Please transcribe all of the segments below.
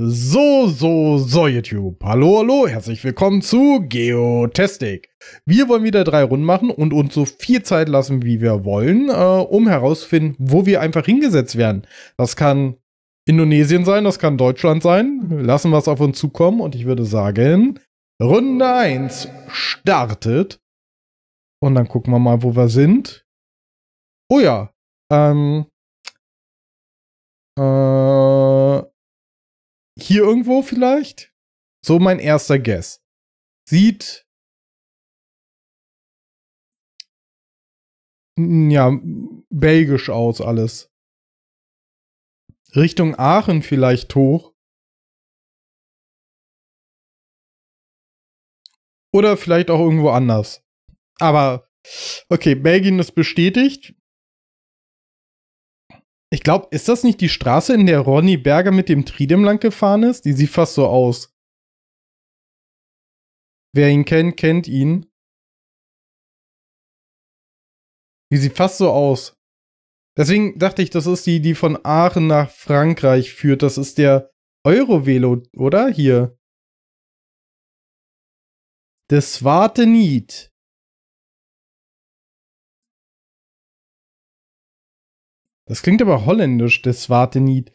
So, so, so, YouTube. Hallo, hallo, herzlich willkommen zu Geotastic. Wir wollen wieder drei Runden machen und uns so viel Zeit lassen, wie wir wollen, äh, um herauszufinden, wo wir einfach hingesetzt werden. Das kann Indonesien sein, das kann Deutschland sein. Lassen wir es auf uns zukommen und ich würde sagen, Runde 1 startet. Und dann gucken wir mal, wo wir sind. Oh ja, ähm, äh, hier irgendwo vielleicht? So mein erster Guess. Sieht. Ja, belgisch aus alles. Richtung Aachen vielleicht hoch. Oder vielleicht auch irgendwo anders. Aber okay, Belgien ist bestätigt. Ich glaube, ist das nicht die Straße, in der Ronny Berger mit dem Tridem lang gefahren ist? Die sieht fast so aus. Wer ihn kennt, kennt ihn. Die sieht fast so aus. Deswegen dachte ich, das ist die, die von Aachen nach Frankreich führt. Das ist der Eurovelo, oder? Hier. Das warte nicht. Das klingt aber holländisch, das warte nicht.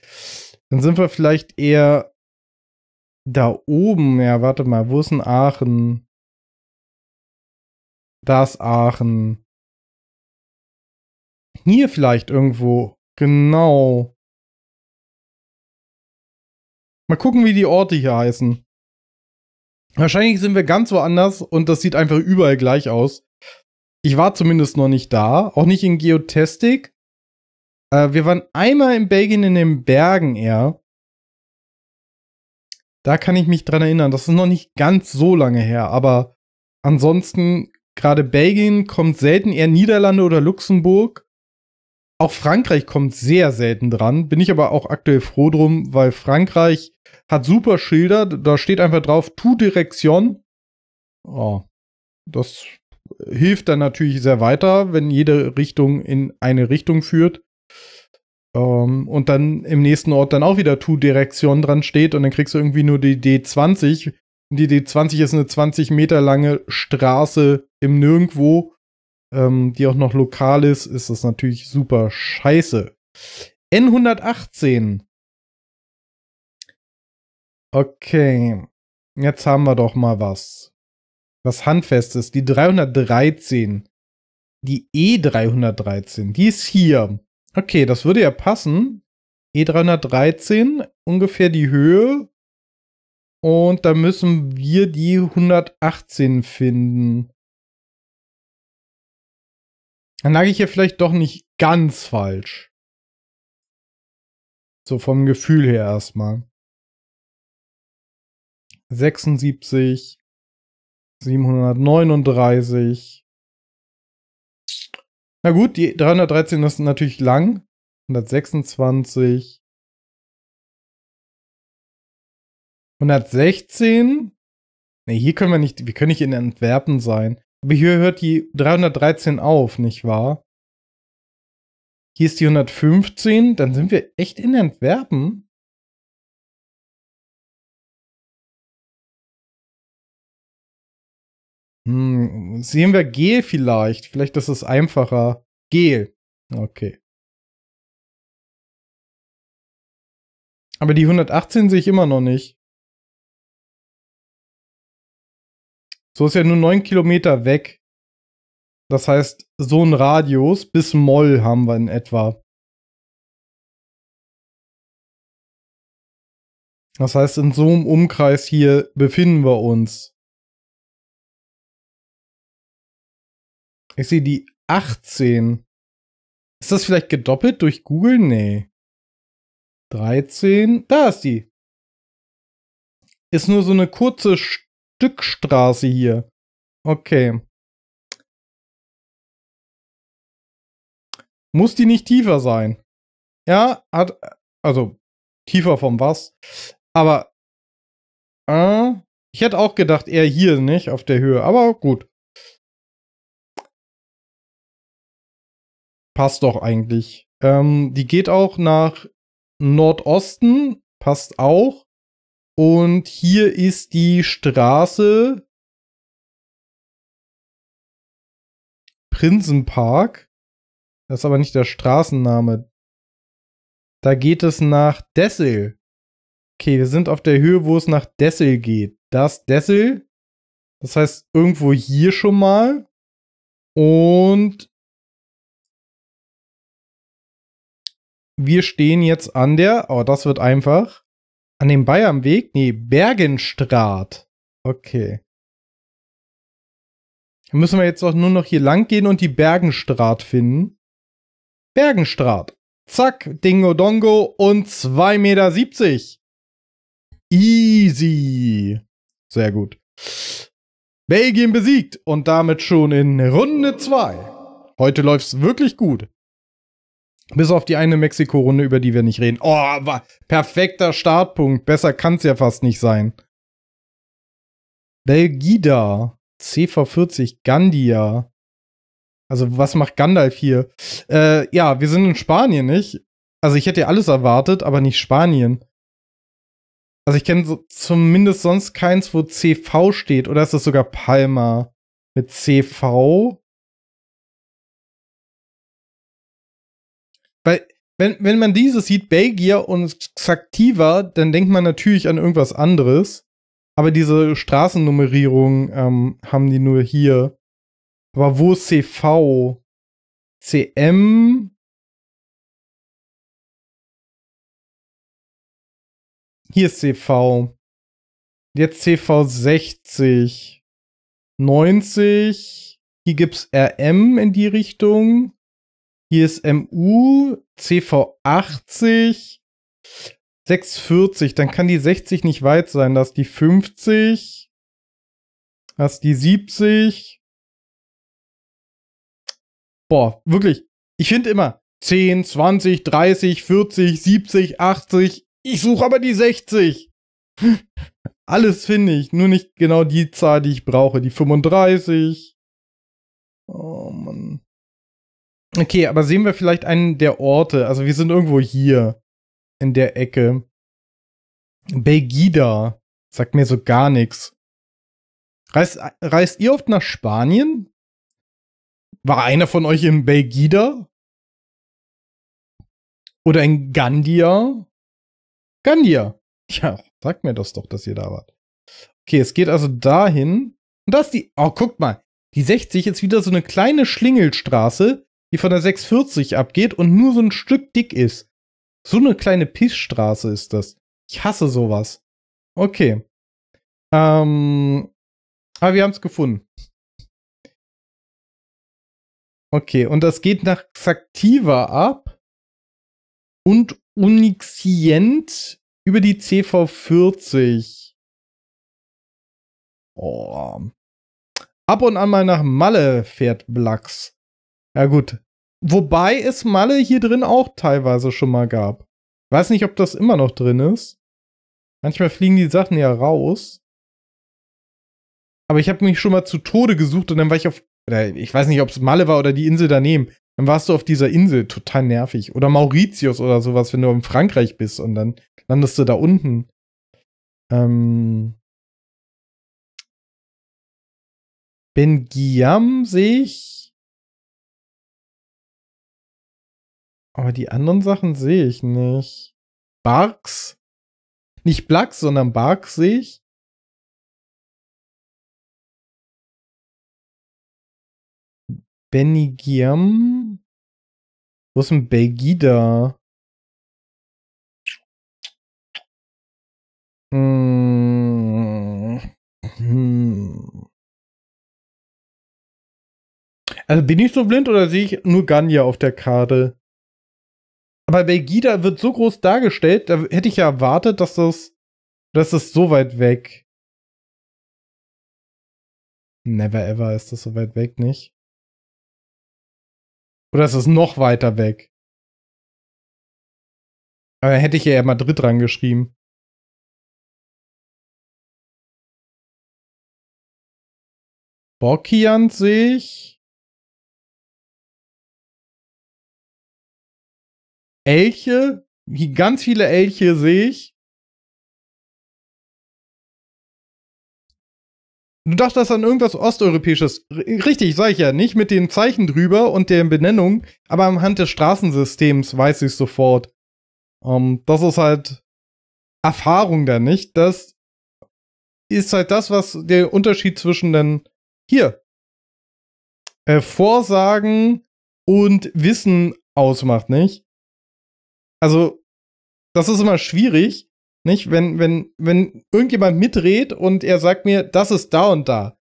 Dann sind wir vielleicht eher da oben. Ja, warte mal, wo ist denn Aachen? Das Aachen. Hier vielleicht irgendwo. Genau. Mal gucken, wie die Orte hier heißen. Wahrscheinlich sind wir ganz woanders und das sieht einfach überall gleich aus. Ich war zumindest noch nicht da, auch nicht in Geotastic. Äh, wir waren einmal in Belgien in den Bergen eher. Da kann ich mich dran erinnern. Das ist noch nicht ganz so lange her, aber ansonsten, gerade Belgien kommt selten, eher Niederlande oder Luxemburg. Auch Frankreich kommt sehr selten dran. Bin ich aber auch aktuell froh drum, weil Frankreich hat super Schilder. Da steht einfach drauf, tu Direction. Oh, das hilft dann natürlich sehr weiter, wenn jede Richtung in eine Richtung führt. Um, ähm, und dann im nächsten Ort dann auch wieder To Direktion dran steht und dann kriegst du irgendwie nur die D20. Die D20 ist eine 20 Meter lange Straße im Nirgendwo, um, ähm, die auch noch lokal ist, ist das natürlich super scheiße. N118. Okay. Jetzt haben wir doch mal was. Was handfestes. Die 313. Die E313. Die ist hier. Okay, das würde ja passen. E313, ungefähr die Höhe. Und da müssen wir die 118 finden. Dann lag ich ja vielleicht doch nicht ganz falsch. So vom Gefühl her erstmal. 76, 739. Na gut, die 313 ist natürlich lang. 126. 116. Ne, hier können wir nicht, wir können nicht in Antwerpen sein. Aber hier hört die 313 auf, nicht wahr? Hier ist die 115, dann sind wir echt in Antwerpen. Hm, sehen wir Gel vielleicht. Vielleicht ist es einfacher. Gel. Okay. Aber die 118 sehe ich immer noch nicht. So ist ja nur 9 Kilometer weg. Das heißt, so ein Radius bis Moll haben wir in etwa. Das heißt, in so einem Umkreis hier befinden wir uns. Ich sehe die 18. Ist das vielleicht gedoppelt durch Google? Nee. 13. Da ist die. Ist nur so eine kurze Stückstraße hier. Okay. Muss die nicht tiefer sein? Ja, hat. Also, tiefer vom was? Aber. Äh, ich hätte auch gedacht, eher hier, nicht? Auf der Höhe. Aber gut. Passt doch eigentlich. Ähm, die geht auch nach Nordosten, passt auch. Und hier ist die Straße Prinzenpark. Das ist aber nicht der Straßenname. Da geht es nach Dessel. Okay, wir sind auf der Höhe, wo es nach Dessel geht. Das Dessel. Das heißt, irgendwo hier schon mal. Und wir stehen jetzt an der, oh, das wird einfach, an dem Bayernweg, nee, Bergenstraat. Okay. Dann müssen wir jetzt doch nur noch hier lang gehen und die Bergenstraat finden. Bergenstraat. Zack, Dingo Dongo und 2,70 Meter. Easy. Sehr gut. Belgien besiegt und damit schon in Runde 2. Heute läuft's wirklich gut. Bis auf die eine Mexiko-Runde, über die wir nicht reden. Oh, perfekter Startpunkt. Besser kann es ja fast nicht sein. Belgida, CV40, Gandia. Also, was macht Gandalf hier? Äh, ja, wir sind in Spanien, nicht? Also, ich hätte ja alles erwartet, aber nicht Spanien. Also, ich kenne so, zumindest sonst keins, wo CV steht. Oder ist das sogar Palma mit CV? Weil, wenn, wenn man diese sieht, Belgier und Xactiva, dann denkt man natürlich an irgendwas anderes. Aber diese Straßennummerierung ähm, haben die nur hier. Aber wo ist CV? CM? Hier ist CV. Jetzt CV 60. 90. Hier gibt es RM in die Richtung. ISMU CV80 640, dann kann die 60 nicht weit sein. Das ist die 50, das ist die 70. Boah, wirklich. Ich finde immer 10, 20, 30, 40, 70, 80. Ich suche aber die 60. Alles finde ich, nur nicht genau die Zahl, die ich brauche. Die 35. Okay, aber sehen wir vielleicht einen der Orte. Also wir sind irgendwo hier in der Ecke. Belgida sagt mir so gar nichts. Reist, reist ihr oft nach Spanien? War einer von euch in Belgida? Oder in Gandia? Gandia. Ja, sagt mir das doch, dass ihr da wart. Okay, es geht also dahin. Und da ist die. Oh, guckt mal. Die 60 ist wieder so eine kleine Schlingelstraße, die von der 640 abgeht und nur so ein Stück dick ist. So eine kleine Pissstraße ist das. Ich hasse sowas. Okay. Ähm, aber wir haben es gefunden. Okay, und das geht nach Xactiva ab und Unixient über die CV40. Oh. Ab und an mal nach Malle fährt Blacks. Ja, gut. Wobei es Malle hier drin auch teilweise schon mal gab. Weiß nicht, ob das immer noch drin ist. Manchmal fliegen die Sachen ja raus. Aber ich habe mich schon mal zu Tode gesucht und dann war ich auf. ich weiß nicht, ob es Malle war oder die Insel daneben. Dann warst du auf dieser Insel, total nervig. Oder Mauritius oder sowas, wenn du in Frankreich bist und dann landest du da unten. Ähm. Ben Guillaume sehe ich. Aber die anderen Sachen sehe ich nicht. Barks? Nicht Blacks, sondern Barks sehe ich. Benny Giam? Wo ist denn Begida? Hm. Hm. Also bin ich so blind oder sehe ich nur Ganya auf der Karte? Aber Belgida wird so groß dargestellt, da hätte ich ja erwartet, dass das, dass das so weit weg. Never ever ist das so weit weg, nicht? Oder ist es noch weiter weg? Aber dann hätte ich ja Madrid dran geschrieben. Borkian sehe ich. Elche. Ganz viele Elche sehe ich. Du dachtest an irgendwas Osteuropäisches. R richtig, sag ich ja. Nicht mit den Zeichen drüber und der Benennung, aber anhand des Straßensystems weiß ich sofort. Um, ähm, das ist halt Erfahrung da nicht. Das ist halt das, was der Unterschied zwischen den hier äh, Vorsagen und Wissen ausmacht, nicht? also das ist immer schwierig, nicht? Wenn, wenn, wenn irgendjemand mitredet und er sagt mir, das ist da und da.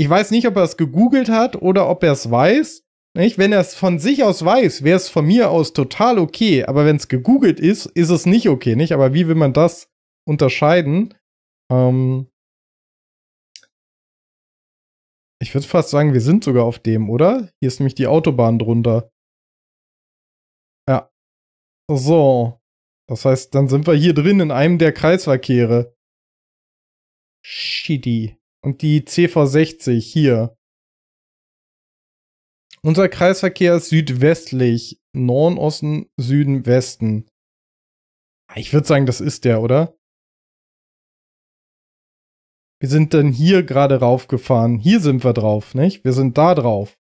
Ich weiß nicht, ob er es gegoogelt hat oder ob er es weiß. Nicht? Wenn er es von sich aus weiß, wäre es von mir aus total okay. Aber wenn es gegoogelt ist, ist es nicht okay, nicht? Aber wie will man das unterscheiden? Ähm ich würde fast sagen, wir sind sogar auf dem, oder? Hier ist nämlich die Autobahn drunter. So. Das heißt, dann sind wir hier drin in einem der Kreisverkehre. Shitty. Und die CV60 hier. Unser Kreisverkehr ist südwestlich. Norden, Osten, Süden, Westen. Ah, ich würde sagen, das ist der, oder? Wir sind dann hier gerade raufgefahren. Hier sind wir drauf, nicht? Wir sind da drauf.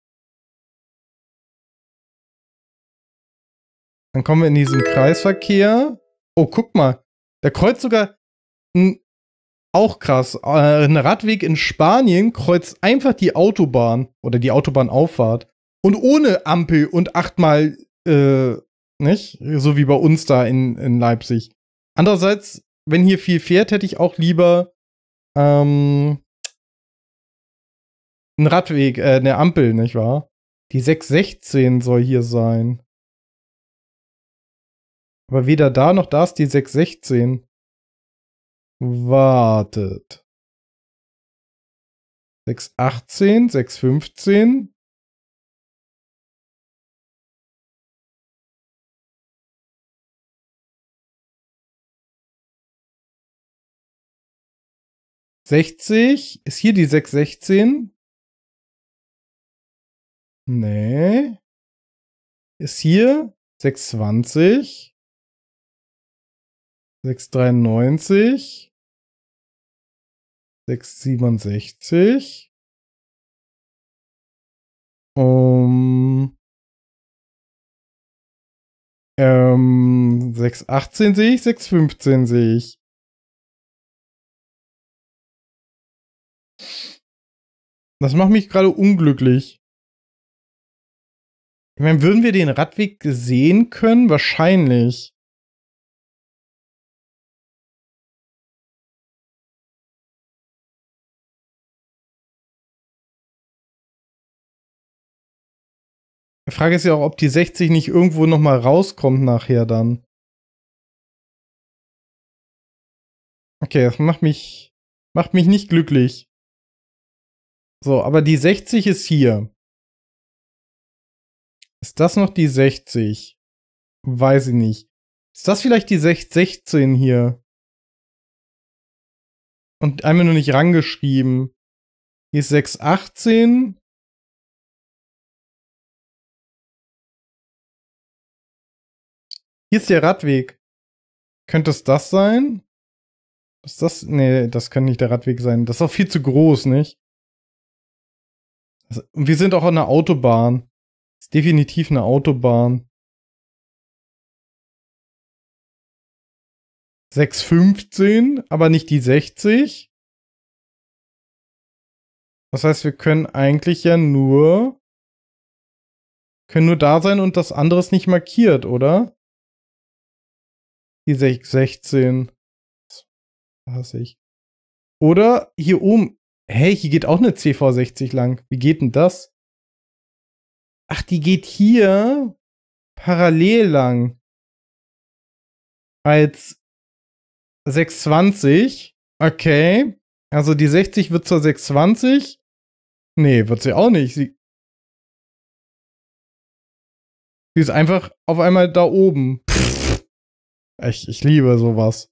Dann kommen wir in diesen Kreisverkehr. Oh, guck mal. Der kreuzt sogar ein, auch krass. Äh, ein Radweg in Spanien kreuzt einfach die Autobahn oder die Autobahnauffahrt. Und ohne Ampel und achtmal, äh, nicht? So wie bei uns da in, in Leipzig. Andererseits, wenn hier viel fährt, hätte ich auch lieber ähm, einen Radweg, äh, eine Ampel, nicht wahr? Die 616 soll hier sein. Aber weder da noch da ist die 616. Wartet. 618, 615. Sechzig, ist hier die sechs sechzehn? Nee. Ist hier sechs zwanzig? 693. 667. Um, ähm, 618 sehe ich, 615 sehe ich. Das macht mich gerade unglücklich. Ich meine, würden wir den Radweg sehen können? Wahrscheinlich. Frage ist ja auch, ob die 60 nicht irgendwo nochmal rauskommt nachher dann. Okay, das macht mich, macht mich nicht glücklich. So, aber die 60 ist hier. Ist das noch die 60? Weiß ich nicht. Ist das vielleicht die 6, 16 hier? Und einmal nur nicht rangeschrieben. Hier ist 618. Hier ist der Radweg. Könnte es das sein? Ist das? Nee, das kann nicht der Radweg sein. Das ist auch viel zu groß, nicht? Und also, wir sind auch an einer Autobahn. Das ist definitiv eine Autobahn. 615, aber nicht die 60. Das heißt, wir können eigentlich ja nur können nur da sein und das andere ist nicht markiert, oder? Die 16. Das hasse ich. Oder hier oben. Hey, hier geht auch eine CV60 lang. Wie geht denn das? Ach, die geht hier parallel lang. Als 620. Okay. Also die 60 wird zur 620. Nee, wird sie auch nicht. Sie, sie ist einfach auf einmal da oben. Ich, ich liebe sowas.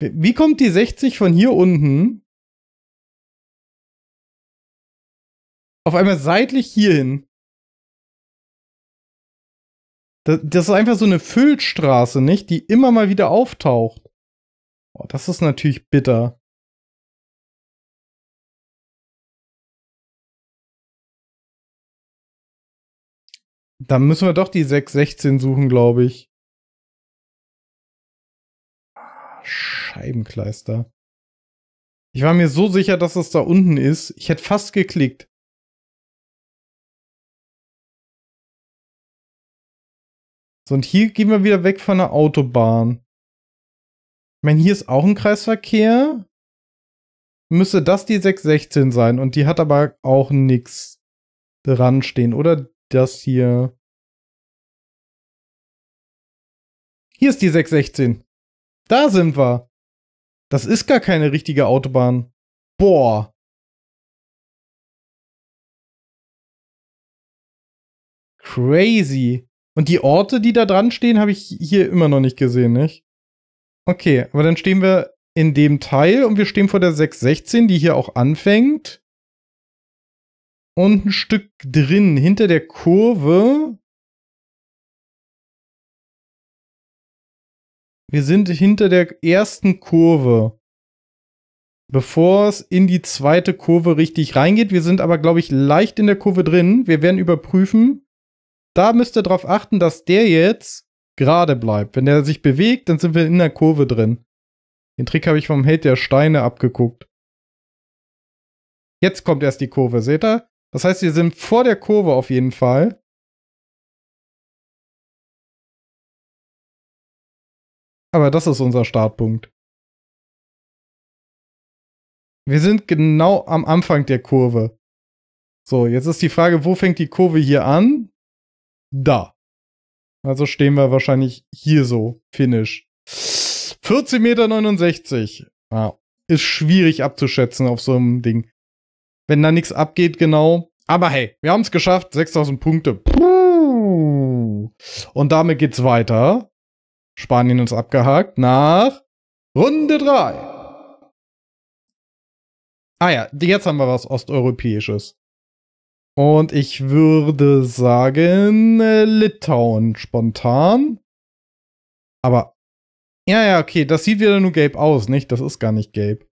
Wie kommt die 60 von hier unten auf einmal seitlich hierhin? Das, das ist einfach so eine Füllstraße, nicht? Die immer mal wieder auftaucht. Oh, das ist natürlich bitter. Dann müssen wir doch die 616 suchen, glaube ich. Scheibenkleister. Ich war mir so sicher, dass das da unten ist. Ich hätte fast geklickt. So, und hier gehen wir wieder weg von der Autobahn. Ich meine, hier ist auch ein Kreisverkehr. Müsste das die 616 sein und die hat aber auch nichts dran stehen. Oder das hier. Hier ist die 616. Da sind wir. Das ist gar keine richtige Autobahn. Boah. Crazy. Und die Orte, die da dran stehen, habe ich hier immer noch nicht gesehen, nicht? Okay, aber dann stehen wir in dem Teil und wir stehen vor der 616, die hier auch anfängt. Und ein Stück drin, hinter der Kurve, Wir sind hinter der ersten Kurve. Bevor es in die zweite Kurve richtig reingeht. Wir sind aber, glaube ich, leicht in der Kurve drin. Wir werden überprüfen. Da müsst ihr darauf achten, dass der jetzt gerade bleibt. Wenn der sich bewegt, dann sind wir in der Kurve drin. Den Trick habe ich vom Held der Steine abgeguckt. Jetzt kommt erst die Kurve, seht ihr? Das heißt, wir sind vor der Kurve auf jeden Fall. Aber das ist unser Startpunkt. Wir sind genau am Anfang der Kurve. So, jetzt ist die Frage, wo fängt die Kurve hier an? Da. Also stehen wir wahrscheinlich hier so, Finish. 14,69 Meter. Ah, ist schwierig abzuschätzen auf so einem Ding. Wenn da nichts abgeht, genau. Aber hey, wir haben es geschafft. 6000 Punkte. Puh. Und damit geht's weiter Spanien uns abgehakt nach Runde 3. Ah ja, jetzt haben wir was Osteuropäisches. Und ich würde sagen, äh, Litauen spontan. Aber. Ja, ja, okay, das sieht wieder nur gelb aus, nicht? Das ist gar nicht gelb.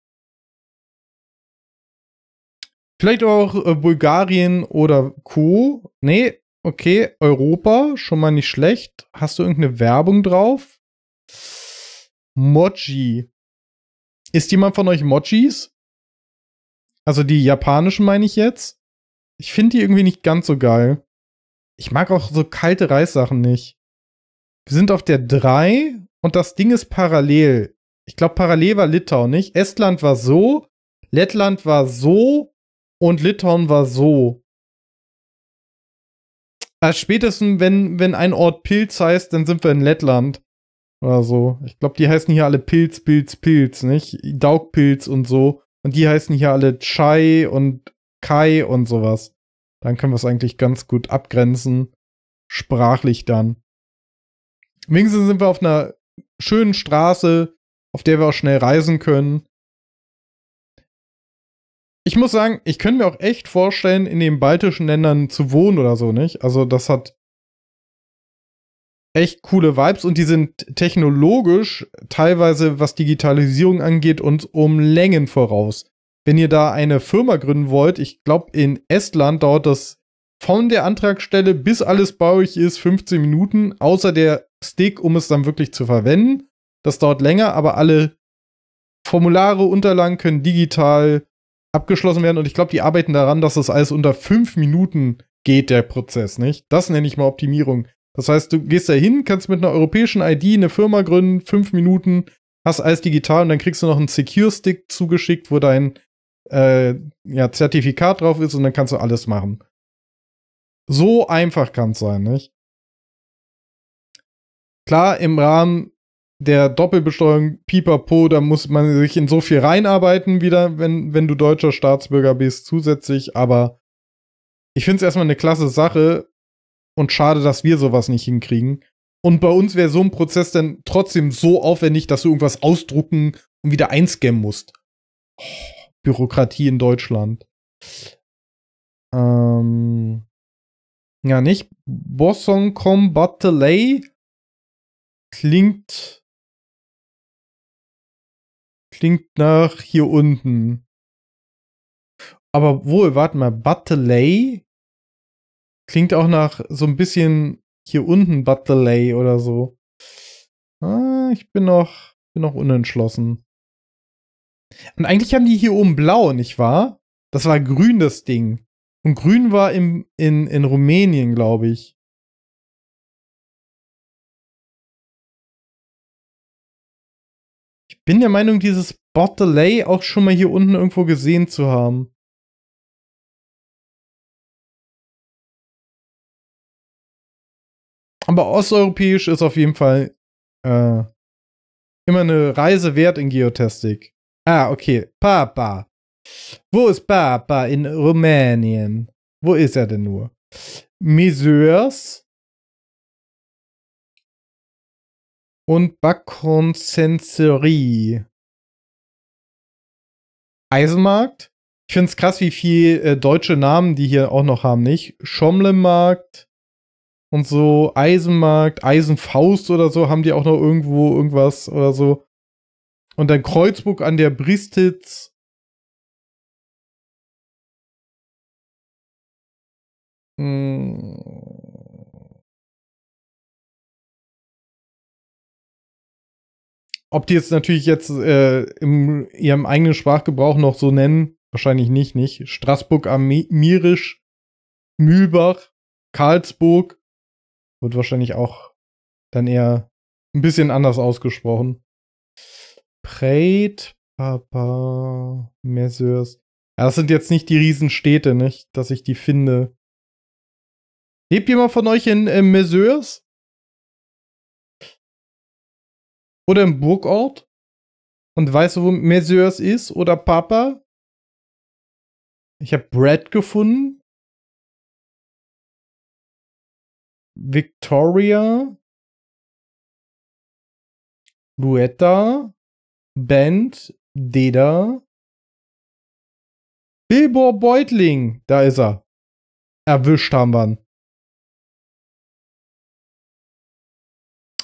Vielleicht auch äh, Bulgarien oder Co. Nee, okay, Europa, schon mal nicht schlecht. Hast du irgendeine Werbung drauf? Mochi. Ist jemand von euch Mochis? Also die japanischen meine ich jetzt. Ich finde die irgendwie nicht ganz so geil. Ich mag auch so kalte Reissachen nicht. Wir sind auf der 3 und das Ding ist parallel. Ich glaube, parallel war Litauen, nicht? Estland war so, Lettland war so und Litauen war so. Also spätestens, wenn, wenn ein Ort Pilz heißt, dann sind wir in Lettland. Oder so. Ich glaube, die heißen hier alle Pilz, Pilz, Pilz, nicht? Daugpilz und so. Und die heißen hier alle Chai und Kai und sowas. Dann können wir es eigentlich ganz gut abgrenzen. Sprachlich dann. Wenigstens sind wir auf einer schönen Straße, auf der wir auch schnell reisen können. Ich muss sagen, ich könnte mir auch echt vorstellen, in den baltischen Ländern zu wohnen oder so, nicht? Also, das hat echt coole Vibes und die sind technologisch teilweise, was Digitalisierung angeht, uns um Längen voraus. Wenn ihr da eine Firma gründen wollt, ich glaube, in Estland dauert das von der Antragstelle bis alles bei euch ist 15 Minuten, außer der Stick, um es dann wirklich zu verwenden. Das dauert länger, aber alle Formulare, Unterlagen können digital abgeschlossen werden und ich glaube, die arbeiten daran, dass das alles unter fünf Minuten geht, der Prozess, nicht? Das nenne ich mal Optimierung. Das heißt, du gehst da hin, kannst mit einer europäischen ID eine Firma gründen, fünf Minuten, hast alles digital und dann kriegst du noch einen Secure-Stick zugeschickt, wo dein äh, ja, Zertifikat drauf ist und dann kannst du alles machen. So einfach kann es sein, nicht? Klar, im Rahmen der Doppelbesteuerung pipapo, da muss man sich in so viel reinarbeiten wieder, wenn, wenn du deutscher Staatsbürger bist, zusätzlich, aber ich finde es erstmal eine klasse Sache, und schade, dass wir sowas nicht hinkriegen. Und bei uns wäre so ein Prozess dann trotzdem so aufwendig, dass du irgendwas ausdrucken und wieder einscannen musst. Oh, Bürokratie in Deutschland. Ähm. Ja, nicht. Bosson Combat Delay klingt. Klingt nach hier unten. Aber wohl, warte mal, Butterley Klingt auch nach so ein bisschen hier unten Butterley oder so. Ah, ich bin noch, bin noch unentschlossen. Und eigentlich haben die hier oben blau, nicht wahr? Das war grün, das Ding. Und grün war im, in, in Rumänien, glaube ich. Ich bin der Meinung, dieses Bot auch schon mal hier unten irgendwo gesehen zu haben. Aber osteuropäisch ist auf jeden Fall äh, immer eine Reise wert in Geotastik. Ah, okay. Papa. Wo ist Papa in Rumänien? Wo ist er denn nur? Messeurs und Bakkonsensorie. Eisenmarkt? Ich finde es krass, wie viele äh, deutsche Namen die hier auch noch haben, nicht? Schomlemarkt und so Eisenmarkt, Eisenfaust oder so haben die auch noch irgendwo irgendwas oder so. Und dann Kreuzburg an der Bristitz. Hm. Ob die jetzt natürlich jetzt äh, in ihrem eigenen Sprachgebrauch noch so nennen, wahrscheinlich nicht, nicht. Straßburg am Mierisch, Mühlbach, Karlsburg, wird wahrscheinlich auch dann eher ein bisschen anders ausgesprochen. Preit, Papa, Messeurs. Ja, das sind jetzt nicht die Riesenstädte, nicht? Dass ich die finde. Lebt jemand von euch in äh, Messeurs? Oder im Burgort? Und weißt du, wo Messeurs ist? Oder Papa? Ich habe Brad gefunden. Victoria, Luetta, Band, Deda, Bilbo Beutling, da ist er. Erwischt haben wir ihn.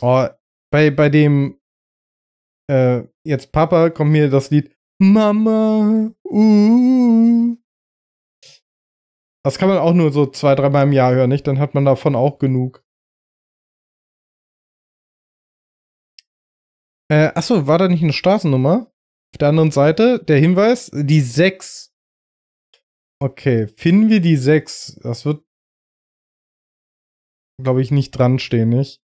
Oh, bei, bei dem äh, jetzt Papa kommt mir das Lied Mama, uh, das kann man auch nur so zwei, dreimal im Jahr hören, nicht? Dann hat man davon auch genug. Äh, achso, war da nicht eine Straßennummer? Auf der anderen Seite der Hinweis, die 6. Okay, finden wir die 6. Das wird, glaube ich, nicht dran stehen, nicht?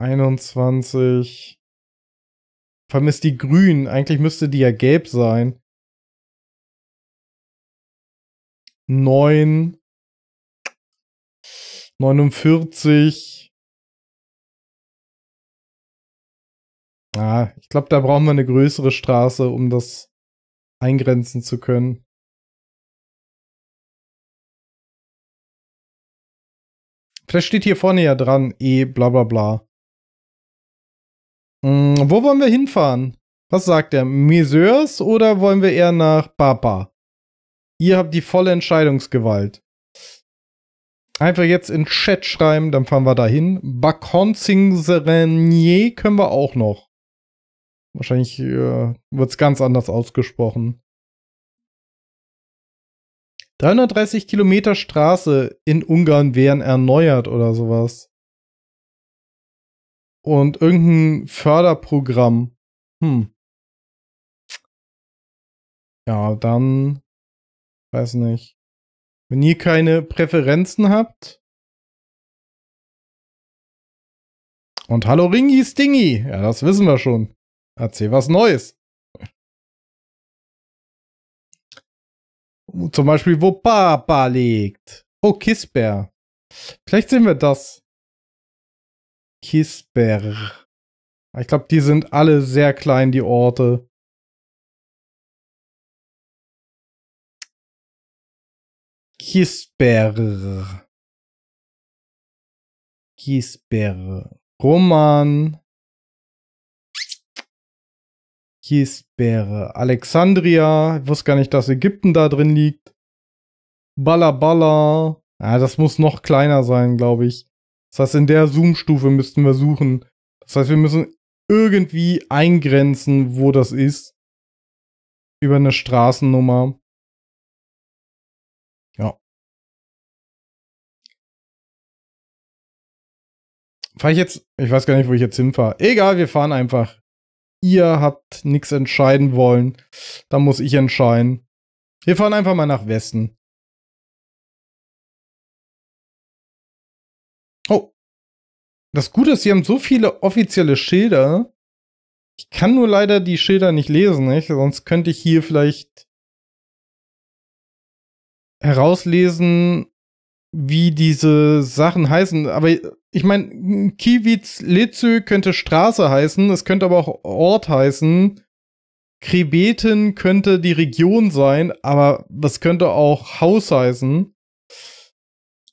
21. Vermisst die grün. Eigentlich müsste die ja gelb sein. 9, 49. Ah, ich glaube, da brauchen wir eine größere Straße, um das eingrenzen zu können. Vielleicht steht hier vorne ja dran, E, bla bla bla. Hm, wo wollen wir hinfahren? Was sagt er? Miseurs oder wollen wir eher nach Baba? Ihr habt die volle Entscheidungsgewalt. Einfach jetzt in Chat schreiben, dann fahren wir dahin. Baconzingsrenier können wir auch noch. Wahrscheinlich äh, wird es ganz anders ausgesprochen. 330 Kilometer Straße in Ungarn wären erneuert oder sowas. Und irgendein Förderprogramm. Hm. Ja, dann Weiß nicht. Wenn ihr keine Präferenzen habt. Und hallo Ringi Stingy. Ja, das wissen wir schon. Erzähl was Neues. Zum Beispiel, wo Papa liegt. Oh, Kisper. Vielleicht sehen wir das. Kisper. Ich glaube, die sind alle sehr klein, die Orte. Gisberg. Gisberg. Roman. Gisberg. Alexandria. Ich wusste gar nicht, dass Ägypten da drin liegt. Ballaballa. Ja, das muss noch kleiner sein, glaube ich. Das heißt, in der Zoom-Stufe müssten wir suchen. Das heißt, wir müssen irgendwie eingrenzen, wo das ist. Über eine Straßennummer. Fahre ich jetzt, ich weiß gar nicht, wo ich jetzt hinfahre. Egal, wir fahren einfach. Ihr habt nichts entscheiden wollen. Dann muss ich entscheiden. Wir fahren einfach mal nach Westen. Oh. Das Gute ist, sie haben so viele offizielle Schilder. Ich kann nur leider die Schilder nicht lesen, nicht? Sonst könnte ich hier vielleicht herauslesen, wie diese Sachen heißen. Aber ich meine, Kiewitz Lezö könnte Straße heißen, es könnte aber auch Ort heißen. Krebeten könnte die Region sein, aber das könnte auch Haus heißen.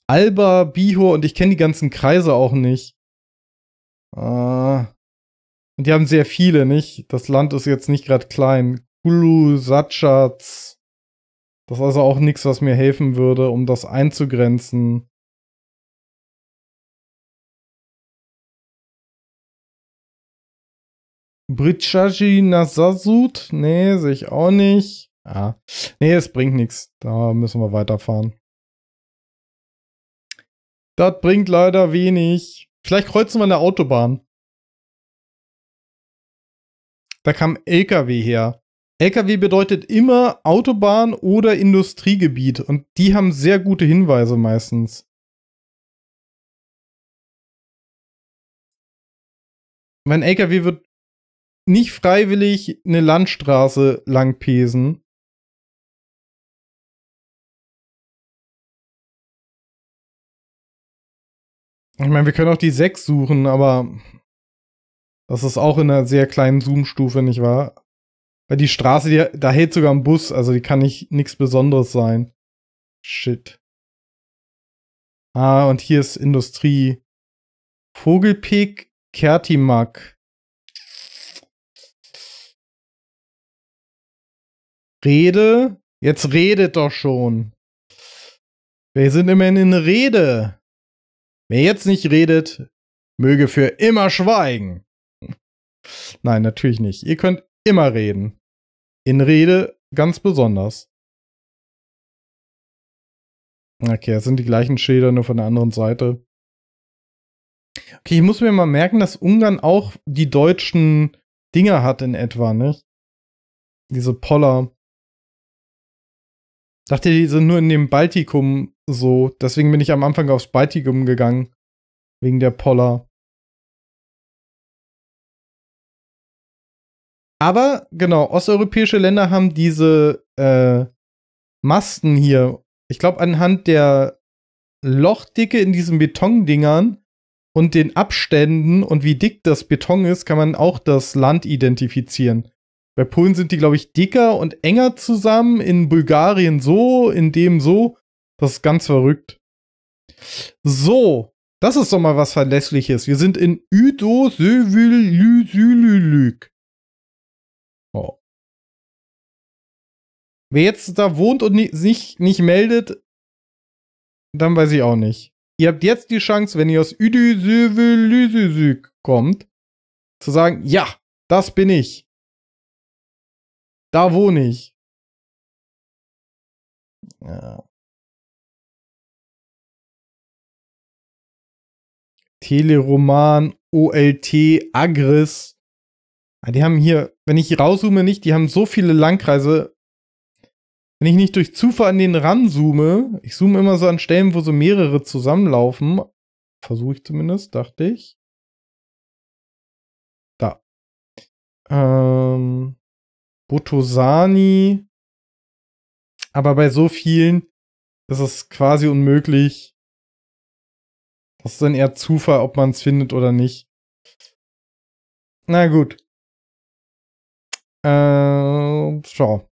Alba, Bihor und ich kenne die ganzen Kreise auch nicht. Uh, und die haben sehr viele, nicht? Das Land ist jetzt nicht gerade klein. Kulu, Satschats. Das ist also auch nichts, was mir helfen würde, um das einzugrenzen. Britschaji Nasasut? Nee, sehe ich auch nicht. Ah. Nee, es bringt nichts. Da müssen wir weiterfahren. Das bringt leider wenig. Vielleicht kreuzen wir eine Autobahn. Da kam LKW her. LKW bedeutet immer Autobahn oder Industriegebiet und die haben sehr gute Hinweise meistens. Mein LKW wird nicht freiwillig eine Landstraße langpesen. Ich meine, wir können auch die 6 suchen, aber das ist auch in einer sehr kleinen Zoom-Stufe, nicht wahr? Weil die Straße, die, da hält sogar ein Bus, also die kann nicht nichts Besonderes sein. Shit. Ah, und hier ist Industrie. Vogelpick, Kertimak. Rede? Jetzt redet doch schon. Wir sind immerhin in Rede. Wer jetzt nicht redet, möge für immer schweigen. Nein, natürlich nicht. Ihr könnt immer reden. In Rede ganz besonders. Okay, das sind die gleichen Schilder, nur von der anderen Seite. Okay, ich muss mir mal merken, dass Ungarn auch die deutschen Dinge hat in etwa, nicht? Ne? Diese Poller. Dachte, die sind nur in dem Baltikum so. Deswegen bin ich am Anfang aufs Baltikum gegangen. Wegen der Poller. Aber genau, osteuropäische Länder haben diese äh, Masten hier. Ich glaube, anhand der Lochdicke in diesen Betondingern und den Abständen und wie dick das Beton ist, kann man auch das Land identifizieren. Bei Polen sind die, glaube ich, dicker und enger zusammen, in Bulgarien so, in dem so. Das ist ganz verrückt. So, das ist doch mal was Verlässliches. Wir sind in Udo Sövilüsülülük. Oh. Wer jetzt da wohnt und sich nicht, meldet, dann weiß ich auch nicht. Ihr habt jetzt die Chance, wenn ihr aus Udo Sövilüsülülük kommt, zu sagen, ja, das bin ich. Da wohne ich. Ja. Teleroman, OLT, Agris. Ah, die haben hier, wenn ich rauszoome, nicht, die haben so viele Langkreise. Wenn ich nicht durch Zufall an denen ranzoome, ich zoome immer so an Stellen, wo so mehrere zusammenlaufen. Versuche ich zumindest, dachte ich. Da. Ähm. Bottosani. Aber bei so vielen ist es quasi unmöglich. Das ist dann eher Zufall, ob man es findet oder nicht. Na gut. Äh, schau.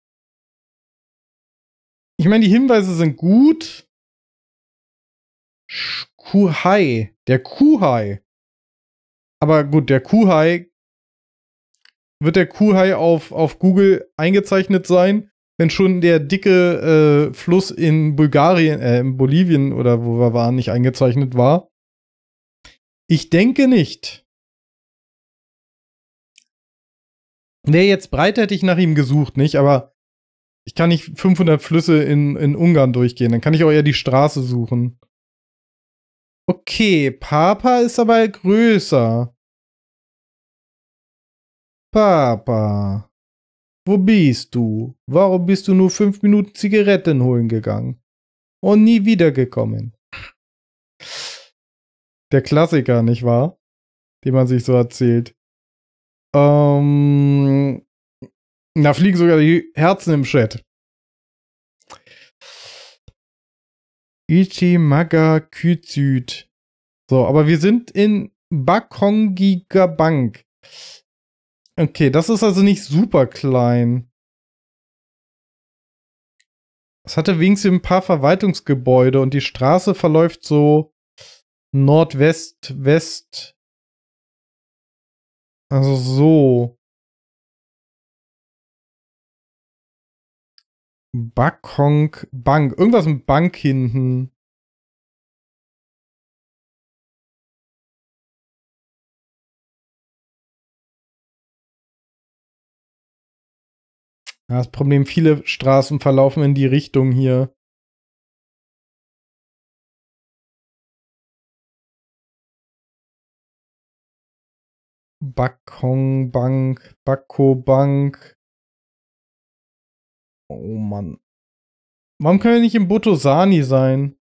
Ich meine, die Hinweise sind gut. Kuhai, der Kuhai. Aber gut, der Kuhai wird der Kuhhai auf, auf Google eingezeichnet sein, wenn schon der dicke äh, Fluss in Bulgarien, äh, in Bolivien oder wo wir waren, nicht eingezeichnet war? Ich denke nicht. Nee, jetzt breit, hätte ich nach ihm gesucht, nicht? Aber ich kann nicht 500 Flüsse in, in Ungarn durchgehen. Dann kann ich auch eher die Straße suchen. Okay, Papa ist aber größer. Papa, wo bist du? Warum bist du nur fünf Minuten Zigaretten holen gegangen und nie wiedergekommen? Der Klassiker, nicht wahr? Den man sich so erzählt. Ähm, da fliegen sogar die Herzen im Chat. Ichimaga Küzüd. So, aber wir sind in Bakongiga Bank. Okay, das ist also nicht super klein. Es hatte wenigstens ein paar Verwaltungsgebäude und die Straße verläuft so Nordwest-West. Also so. Bakong, Bank. Irgendwas mit Bank hinten. Ja, das Problem, viele Straßen verlaufen in die Richtung hier. Bakong Bank, Bako Bank. Oh Mann. Warum können wir nicht im Botosani sein?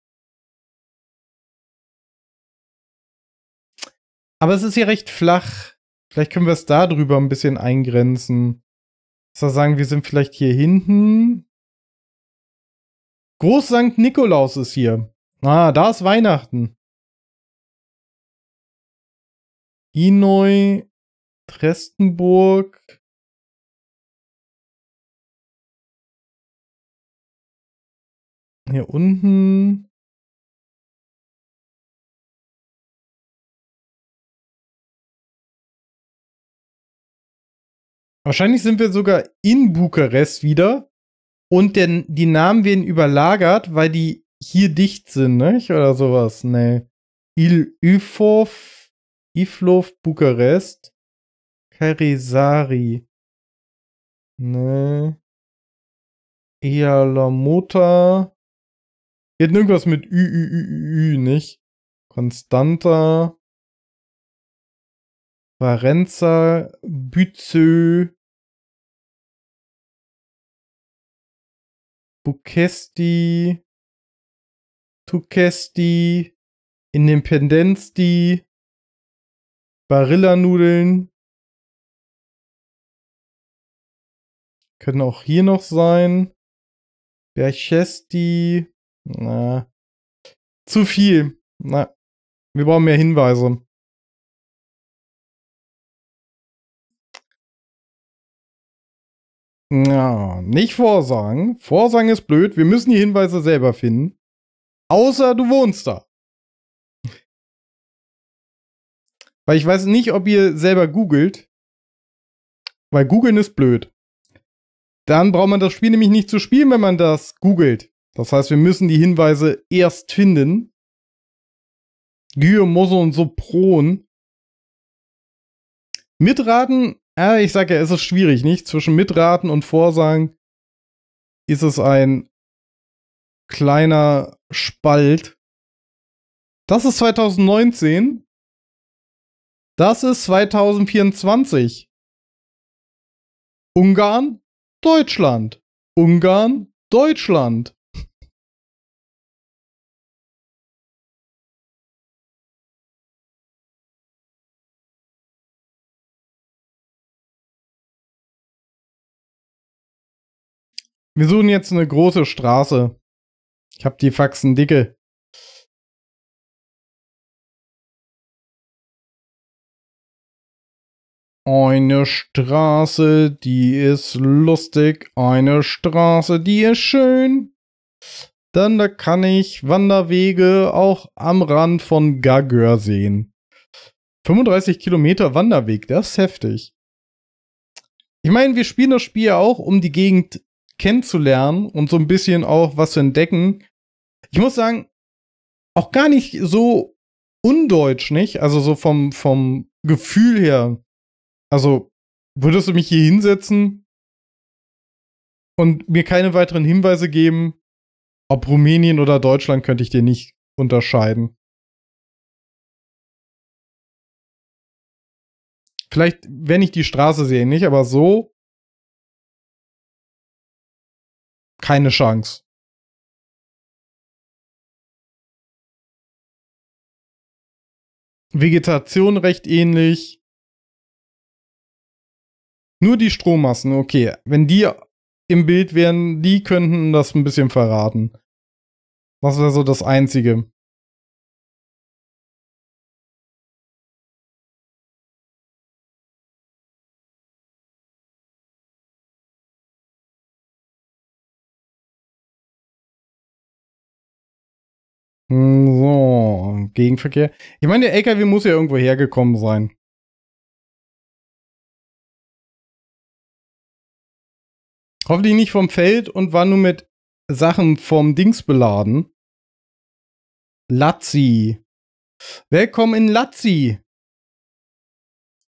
Aber es ist hier recht flach. Vielleicht können wir es da drüber ein bisschen eingrenzen. So sagen, wir sind vielleicht hier hinten. Groß Sankt Nikolaus ist hier. Ah, da ist Weihnachten. Inoi, Trestenburg. Hier unten. Wahrscheinlich sind wir sogar in Bukarest wieder und der, die Namen werden überlagert, weil die hier dicht sind, nicht? Oder sowas. Nee. Il Üfov, Iflov, Bukarest, Karisari. Nee. Wir Jetzt irgendwas mit Ü, Ü, Ü, Ü, Ü, nicht? Konstanta. Varenza, Bützö, Bukesti, Tukesti, Independensti, Barilla-Nudeln. Können auch hier noch sein. Berchesti. Na. Zu viel. Na. Wir brauchen mehr Hinweise. Ja, nicht Vorsagen. Vorsagen ist blöd. Wir müssen die Hinweise selber finden. Außer du wohnst da. Weil ich weiß nicht, ob ihr selber googelt. Weil googeln ist blöd. Dann braucht man das Spiel nämlich nicht zu spielen, wenn man das googelt. Das heißt, wir müssen die Hinweise erst finden. Gyo, Mosse und Sopron. Mitraten ja, ich sage ja, es ist schwierig, nicht? Zwischen Mitraten und Vorsagen ist es ein kleiner Spalt. Das ist 2019. Das ist 2024. Ungarn, Deutschland. Ungarn, Deutschland. Wir suchen jetzt eine große Straße. Ich hab die Faxen dicke. Eine Straße, die ist lustig. Eine Straße, die ist schön. Dann da kann ich Wanderwege auch am Rand von Gagör sehen. 35 Kilometer Wanderweg, das ist heftig. Ich meine, wir spielen das Spiel ja auch, um die Gegend kennenzulernen und so ein bisschen auch was zu entdecken. Ich muss sagen, auch gar nicht so undeutsch, nicht? Also so vom, vom Gefühl her. Also würdest du mich hier hinsetzen und mir keine weiteren Hinweise geben, ob Rumänien oder Deutschland könnte ich dir nicht unterscheiden. Vielleicht, wenn ich die Straße sehe, nicht, aber so keine Chance. Vegetation recht ähnlich. Nur die Strommassen, okay. Wenn die im Bild wären, die könnten das ein bisschen verraten. Das wäre so das Einzige. Gegenverkehr. Ich meine, der LKW muss ja irgendwo hergekommen sein. Hoffentlich nicht vom Feld und war nur mit Sachen vom Dings beladen. Lazzi. Willkommen in Lazzi.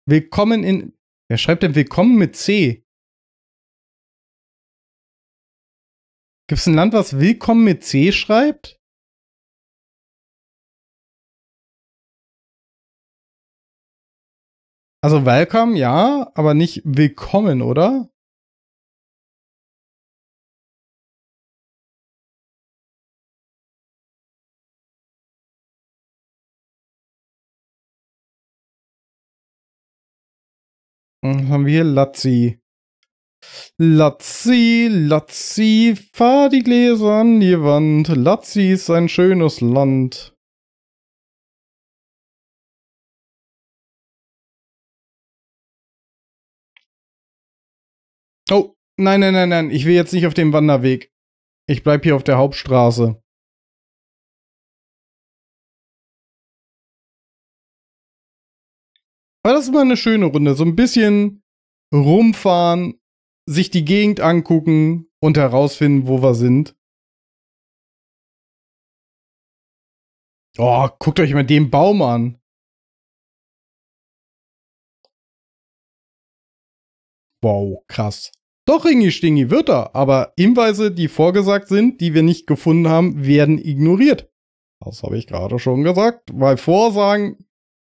Willkommen in. Wer schreibt denn Willkommen mit C? Gibt es ein Land, was Willkommen mit C schreibt? Also welcome, ja, aber nicht willkommen, oder? Hm, was haben wir hier? Lazzi. Lazzi, Lazzi, fahr die Gläser an die Wand. Lazzi ist ein schönes Land. Oh, nein, nein, nein, nein. Ich will jetzt nicht auf dem Wanderweg. Ich bleib hier auf der Hauptstraße. Aber das ist mal eine schöne Runde. So ein bisschen rumfahren, sich die Gegend angucken und herausfinden, wo wir sind. Oh, guckt euch mal den Baum an. Wow, krass. Doch, Ingi Stingi wird er, aber Hinweise, die vorgesagt sind, die wir nicht gefunden haben, werden ignoriert. Das habe ich gerade schon gesagt, weil Vorsagen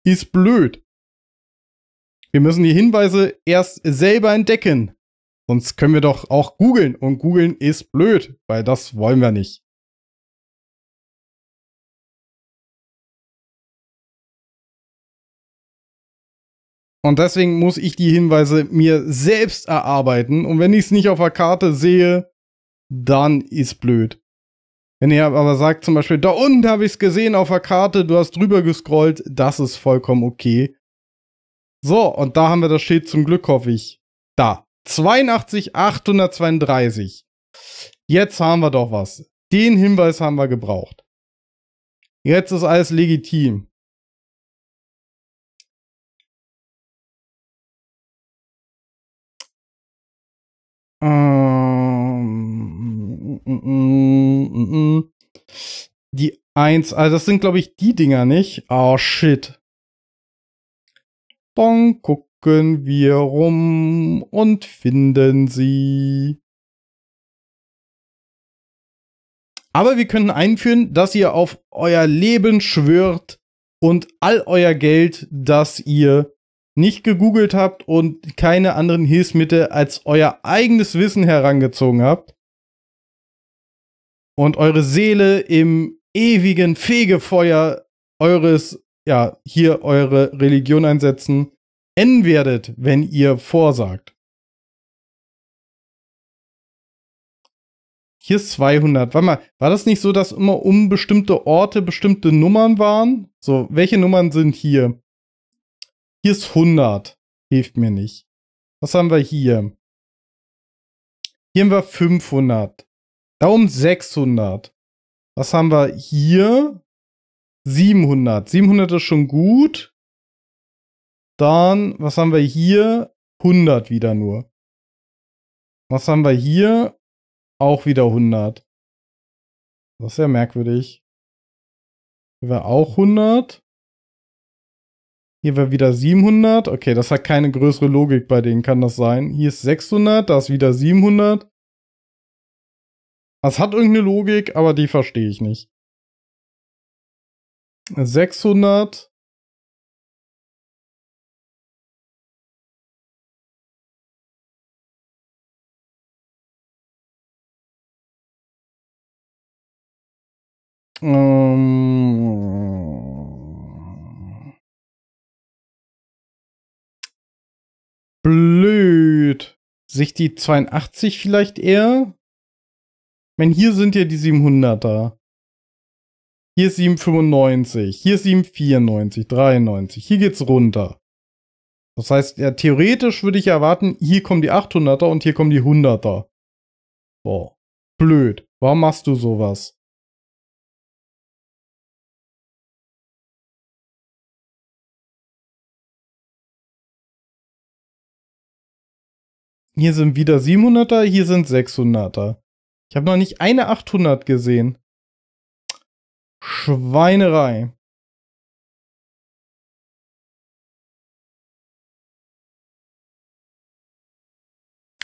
ist blöd. Wir müssen die Hinweise erst selber entdecken. Sonst können wir doch auch googeln und googeln ist blöd, weil das wollen wir nicht. Und deswegen muss ich die Hinweise mir selbst erarbeiten. Und wenn ich es nicht auf der Karte sehe, dann ist blöd. Wenn ihr aber sagt zum Beispiel, da unten habe ich es gesehen auf der Karte, du hast drüber gescrollt, das ist vollkommen okay. So, und da haben wir das Schild zum Glück, hoffe ich. Da. 82832. Jetzt haben wir doch was. Den Hinweis haben wir gebraucht. Jetzt ist alles legitim. Ähm, mm, mm, mm, die 1, also das sind, glaube ich, die Dinger nicht. Oh, shit. Bon, gucken wir rum und finden sie. Aber wir können einführen, dass ihr auf euer Leben schwört und all euer Geld, dass ihr nicht gegoogelt habt und keine anderen Hilfsmittel als euer eigenes Wissen herangezogen habt und eure Seele im ewigen Fegefeuer eures, ja, hier eure Religion einsetzen, enden werdet, wenn ihr vorsagt. Hier ist 200. Warte mal, war das nicht so, dass immer um bestimmte Orte bestimmte Nummern waren? So, welche Nummern sind hier? Hier ist 100. Hilft mir nicht. Was haben wir hier? Hier haben wir 500. Da um 600. Was haben wir hier? 700. 700 ist schon gut. Dann, was haben wir hier? 100 wieder nur. Was haben wir hier? Auch wieder 100. Das ist ja merkwürdig. Hier wäre auch 100. Hier war wieder 700. Okay, das hat keine größere Logik bei denen, kann das sein. Hier ist 600, da ist wieder 700. Das hat irgendeine Logik, aber die verstehe ich nicht. 600. Ähm. sich die 82 vielleicht eher. Ich meine, hier sind ja die 700er. Hier ist 795, hier ist 794, 93. Hier geht's runter. Das heißt, ja, theoretisch würde ich erwarten, hier kommen die 800er und hier kommen die 100er. Boah, Blöd. Warum machst du sowas? Hier sind wieder 700er, hier sind 600er. Ich habe noch nicht eine 800 gesehen. Schweinerei.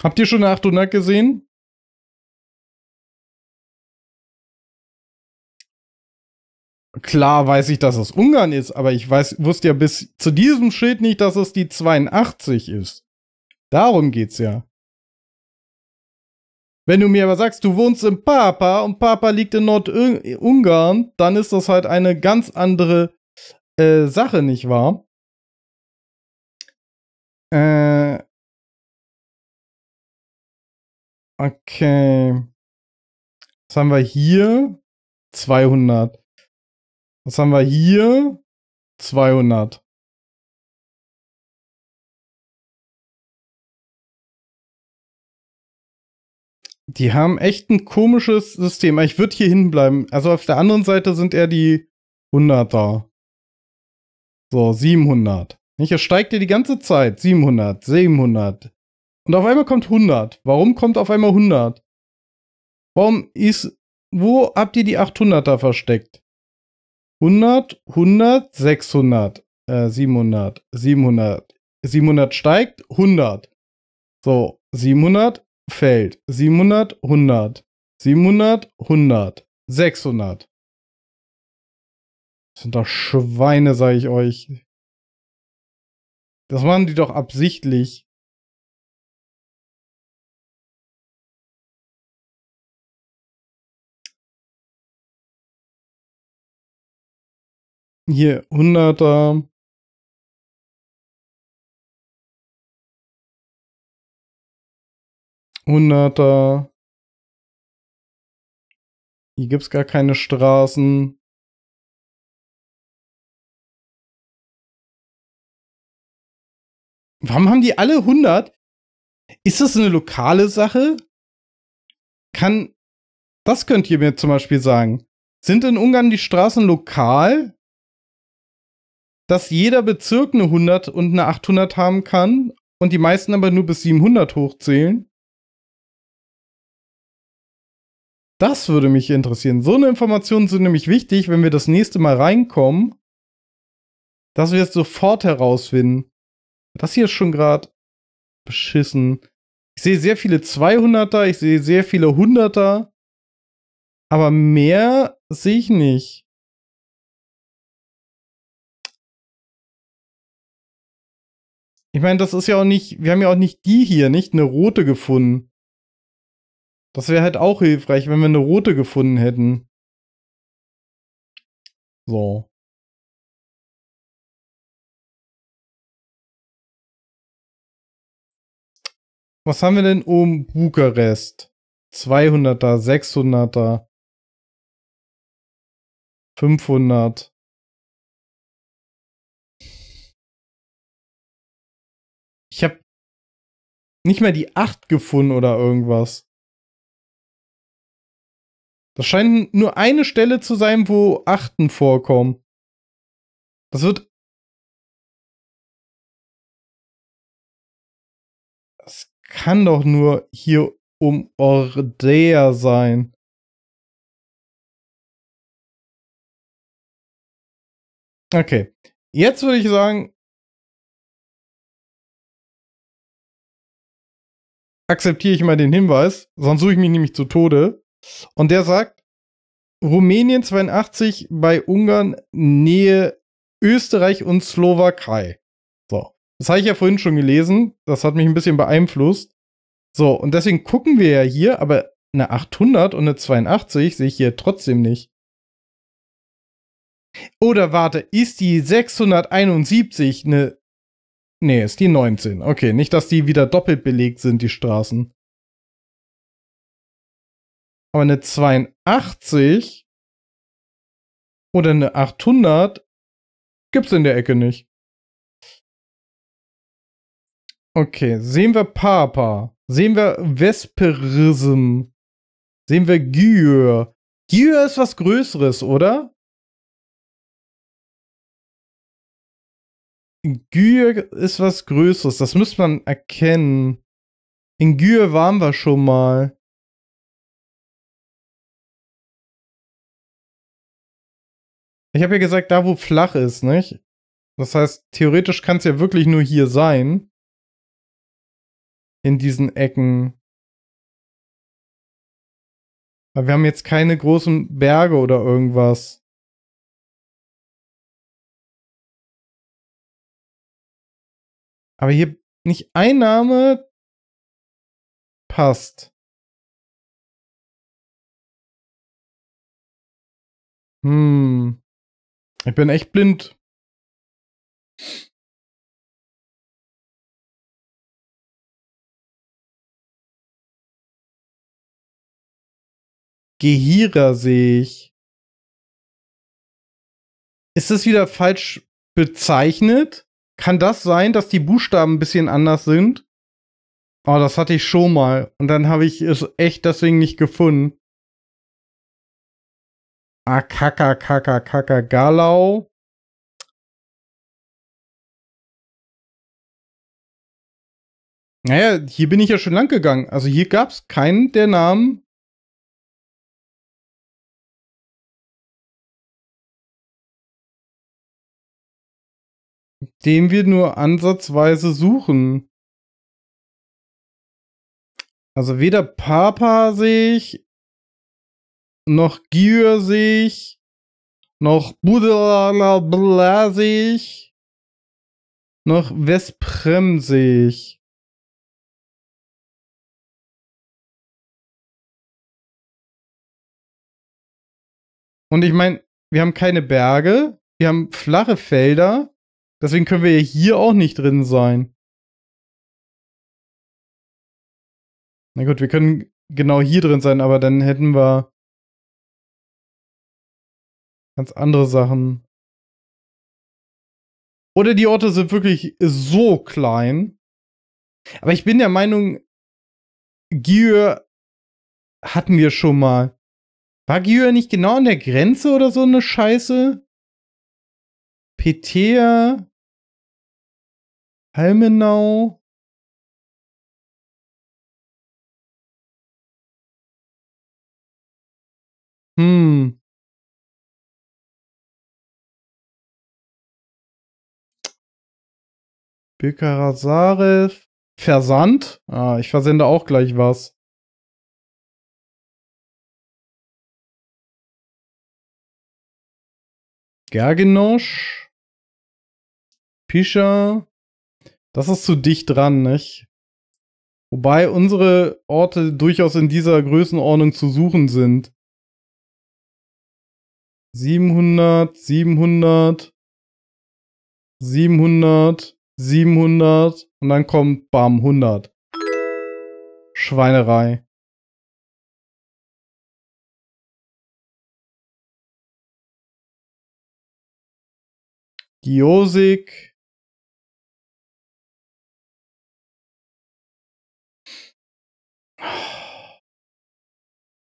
Habt ihr schon eine 800 gesehen? Klar weiß ich, dass es Ungarn ist, aber ich weiß, wusste ja bis zu diesem Schild nicht, dass es die 82 ist. Darum geht's ja. Wenn du mir aber sagst, du wohnst in Papa und Papa liegt in Nordungarn, dann ist das halt eine ganz andere äh, Sache, nicht wahr? Äh. Okay. Was haben wir hier? 200. Was haben wir hier? 200. Die haben echt ein komisches System. Ich würde hier hinbleiben. Also auf der anderen Seite sind eher die 100er. So, 700. Nicht? Es steigt dir die ganze Zeit. 700, 700. Und auf einmal kommt 100. Warum kommt auf einmal 100? Warum ist... Wo habt ihr die 800er versteckt? 100, 100, 600, äh, 700, 700. 700 steigt, 100. So, 700, Feld 700, 100, 700, 100, 600. Das sind doch Schweine, sag ich euch. Das machen die doch absichtlich. Hier, 100er. 100er. Hier gibt es gar keine Straßen. Warum haben die alle 100? Ist das eine lokale Sache? Kann, das könnt ihr mir zum Beispiel sagen. Sind in Ungarn die Straßen lokal? Dass jeder Bezirk eine 100 und eine 800 haben kann und die meisten aber nur bis 700 hochzählen? Das würde mich interessieren. So eine Information sind nämlich wichtig, wenn wir das nächste Mal reinkommen, dass wir es sofort herausfinden. Das hier ist schon gerade beschissen. Ich sehe sehr viele 200er, ich sehe sehr viele 100er, aber mehr sehe ich nicht. Ich meine, das ist ja auch nicht, wir haben ja auch nicht die hier, nicht eine rote gefunden. Das wäre halt auch hilfreich, wenn wir eine rote gefunden hätten. So. Was haben wir denn um Bukarest? 200er, 600er, 500. Ich habe nicht mehr die 8 gefunden oder irgendwas. Das scheint nur eine Stelle zu sein, wo Achten vorkommen. Das wird. Das kann doch nur hier um Ordea sein. Okay. Jetzt würde ich sagen. Akzeptiere ich mal den Hinweis, sonst suche ich mich nämlich zu Tode. Und der sagt, Rumänien 82 bei Ungarn Nähe Österreich und Slowakei. So. Das habe ich ja vorhin schon gelesen. Das hat mich ein bisschen beeinflusst. So, und deswegen gucken wir ja hier, aber eine 800 und eine 82 sehe ich hier trotzdem nicht. Oder warte, ist die 671 eine. Nee, ist die 19. Okay, nicht, dass die wieder doppelt belegt sind, die Straßen. Aber eine 82 oder eine 800 gibt's in der Ecke nicht. Okay, sehen wir Papa, sehen wir Vesperism, sehen wir Gür. Gür ist was Größeres, oder? Gür ist was Größeres, das müsste man erkennen. In Gür waren wir schon mal. Ich habe ja gesagt, da wo flach ist, nicht? Das heißt, theoretisch kann es ja wirklich nur hier sein. In diesen Ecken. Aber wir haben jetzt keine großen Berge oder irgendwas. Aber hier nicht ein Name passt. Hm. Ich bin echt blind. Gehira sehe ich. Ist das wieder falsch bezeichnet? Kann das sein, dass die Buchstaben ein bisschen anders sind? Oh, das hatte ich schon mal. Und dann habe ich es echt deswegen nicht gefunden. Ah, Kaka, Kaka, Galau. Naja, hier bin ich ja schon lang gegangen. Also hier gab es keinen der Namen. Den wir nur ansatzweise suchen. Also weder Papa sehe ich, noch Giersig, noch Budelalablasig, noch Vespremsig. Und ich meine, wir haben keine Berge, wir haben flache Felder, deswegen können wir hier auch nicht drin sein. Na gut, wir können genau hier drin sein, aber dann hätten wir ganz andere Sachen. Oder die Orte sind wirklich so klein. Aber ich bin der Meinung, Gier hatten wir schon mal. War Gier nicht genau an der Grenze oder so eine Scheiße? Petea, Halmenau. Hm. Bilkarasarev. Versand? Ah, ich versende auch gleich was. Gerginosch. Pischer. Das ist zu dicht dran, nicht? Wobei unsere Orte durchaus in dieser Größenordnung zu suchen sind. 700, 700, 700. 700 und dann kommt, bam, 100. Schweinerei. Giosik.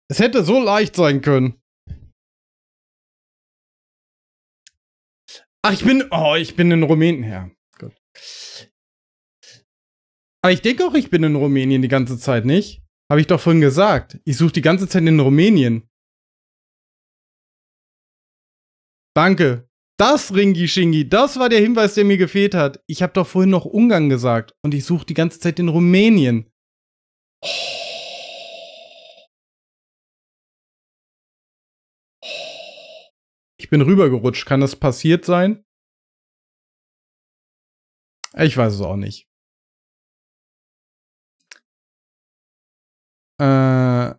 Es hätte so leicht sein können. Ach, ich bin. Oh, ich bin in Rumänien her. Aber ich denke auch, ich bin in Rumänien die ganze Zeit, nicht? Habe ich doch vorhin gesagt. Ich suche die ganze Zeit in Rumänien. Danke. Das, Ringi Shingi, das war der Hinweis, der mir gefehlt hat. Ich habe doch vorhin noch Ungarn gesagt und ich suche die ganze Zeit in Rumänien. Ich bin rübergerutscht. Kann das passiert sein? Ich weiß es auch nicht. Äh,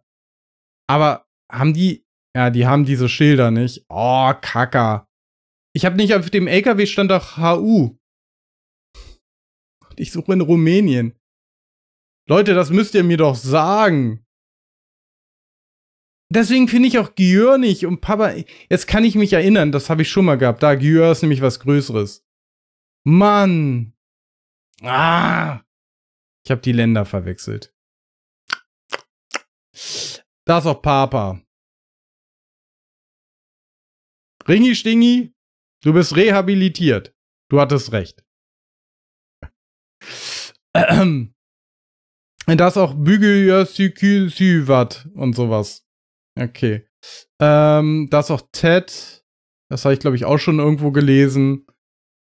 aber haben die, ja, die haben diese Schilder nicht. Oh, Kacker. Ich habe nicht auf dem LKW stand auch HU. ich suche in Rumänien. Leute, das müsst ihr mir doch sagen. Deswegen finde ich auch Györ nicht und Papa. Jetzt kann ich mich erinnern, das habe ich schon mal gehabt. Da, Györ ist nämlich was Größeres. Mann. Ah! Ich habe die Länder verwechselt. Da ist auch Papa. Ringi Stingi, du bist rehabilitiert. Du hattest recht. Da ist auch Bügel Süvat und sowas. Okay. Ähm, ist auch Ted. Das habe ich, glaube ich, auch schon irgendwo gelesen.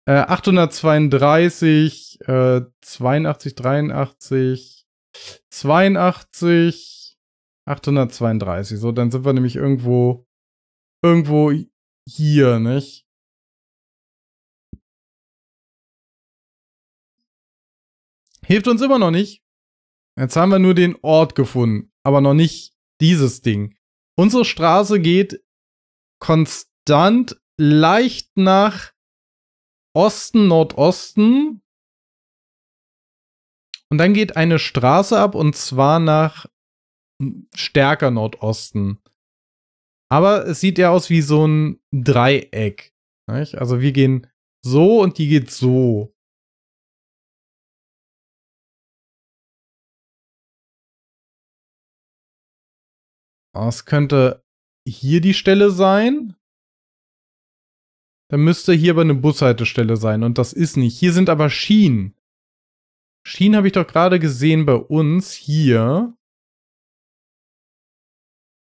832, äh, 82, 83, 82, 832. So, dann sind wir nämlich irgendwo, irgendwo hier, nicht? Hilft uns immer noch nicht. Jetzt haben wir nur den Ort gefunden, aber noch nicht dieses Ding. Unsere Straße geht konstant leicht nach Osten, Nordosten. Und dann geht eine Straße ab und zwar nach hm, stärker Nordosten. Aber es sieht ja aus wie so ein Dreieck. Nicht? Also wir gehen so und die geht so. Das ah, könnte hier die Stelle sein dann müsste hier aber eine Bushaltestelle sein und das ist nicht. Hier sind aber Schienen. Schienen habe ich doch gerade gesehen bei uns hier.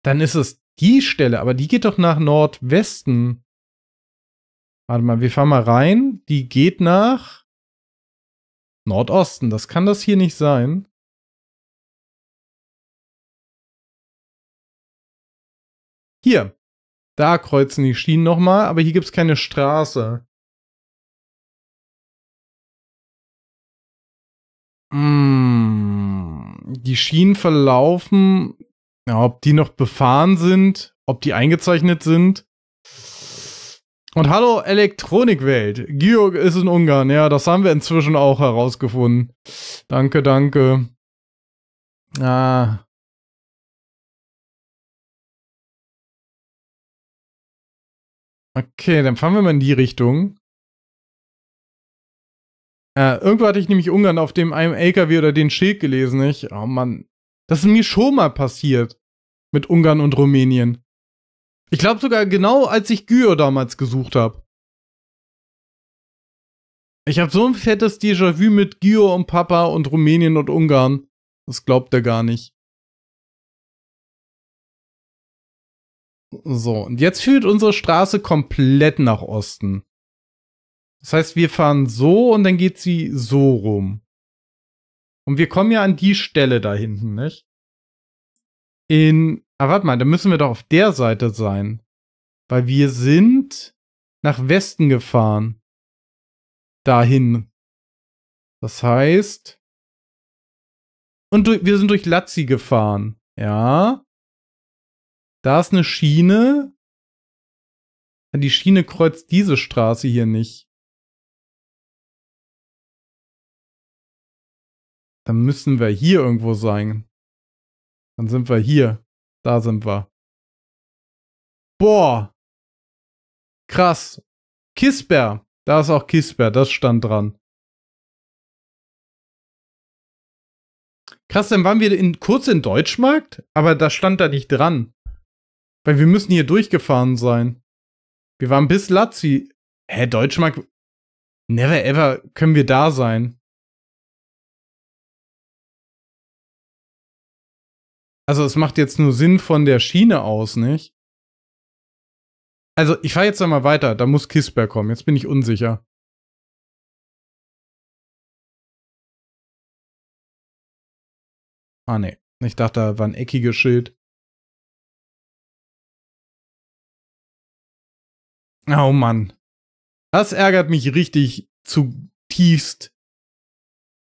Dann ist es die Stelle, aber die geht doch nach Nordwesten. Warte mal, wir fahren mal rein. Die geht nach Nordosten. Das kann das hier nicht sein. Hier. Da kreuzen die Schienen nochmal, aber hier gibt es keine Straße. Mm, die Schienen verlaufen. Ja, ob die noch befahren sind, ob die eingezeichnet sind. Und hallo Elektronikwelt. Georg ist in Ungarn. Ja, das haben wir inzwischen auch herausgefunden. Danke, danke. Ah, Okay, dann fahren wir mal in die Richtung. Äh, irgendwo hatte ich nämlich Ungarn auf dem einem LKW oder den Schild gelesen. Ich, oh Mann, das ist mir schon mal passiert mit Ungarn und Rumänien. Ich glaube sogar genau, als ich Gyo damals gesucht habe. Ich habe so ein fettes Déjà-vu mit Gyo und Papa und Rumänien und Ungarn. Das glaubt er gar nicht. So, und jetzt führt unsere Straße komplett nach Osten. Das heißt, wir fahren so und dann geht sie so rum. Und wir kommen ja an die Stelle da hinten, nicht? In. Ah, warte mal, da müssen wir doch auf der Seite sein. Weil wir sind nach Westen gefahren. Dahin. Das heißt. Und wir sind durch Lazzi gefahren. Ja. Da ist eine Schiene. Die Schiene kreuzt diese Straße hier nicht. Dann müssen wir hier irgendwo sein. Dann sind wir hier. Da sind wir. Boah. Krass. Kisper. Da ist auch Kisper. Das stand dran. Krass, dann waren wir in, kurz in Deutschmarkt, aber da stand da nicht dran. Weil wir müssen hier durchgefahren sein. Wir waren bis Lazzi. Hä, Deutschmark? Never ever können wir da sein. Also es macht jetzt nur Sinn von der Schiene aus, nicht? Also ich fahre jetzt einmal weiter, da muss Kisper kommen, jetzt bin ich unsicher. Ah ne, ich dachte, da war ein eckiges Schild. Oh Mann. Das ärgert mich richtig zutiefst.